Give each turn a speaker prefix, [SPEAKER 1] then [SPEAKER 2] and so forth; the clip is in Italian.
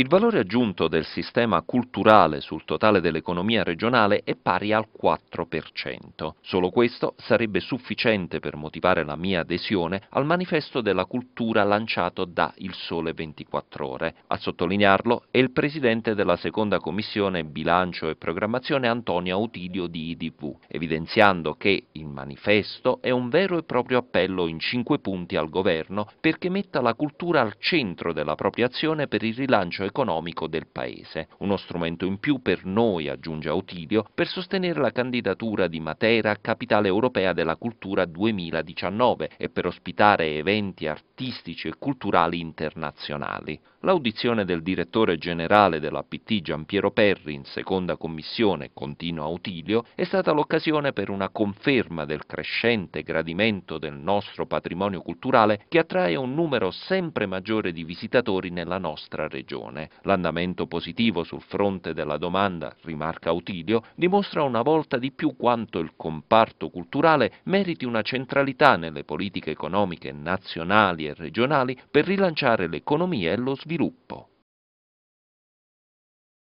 [SPEAKER 1] Il valore aggiunto del sistema culturale sul totale dell'economia regionale è pari al 4%. Solo questo sarebbe sufficiente per motivare la mia adesione al manifesto della cultura lanciato da Il Sole 24 Ore. A sottolinearlo è il presidente della seconda commissione bilancio e programmazione Antonio Autilio di IDV, evidenziando che il manifesto è un vero e proprio appello in cinque punti al governo perché metta la cultura al centro della propria azione per il rilancio economico del Paese. Uno strumento in più per noi, aggiunge Autilio, per sostenere la candidatura di Matera a Capitale Europea della Cultura 2019 e per ospitare eventi artistici e culturali internazionali. L'audizione del direttore generale dell'APT PT Giampiero Perri in seconda commissione, continua Autilio, è stata l'occasione per una conferma del crescente gradimento del nostro patrimonio culturale che attrae un numero sempre maggiore di visitatori nella nostra regione. Attenzione, l'andamento positivo sul fronte della domanda, rimarca Autilio, dimostra una volta di più quanto il comparto culturale meriti una centralità nelle politiche economiche nazionali e regionali per rilanciare l'economia e lo sviluppo.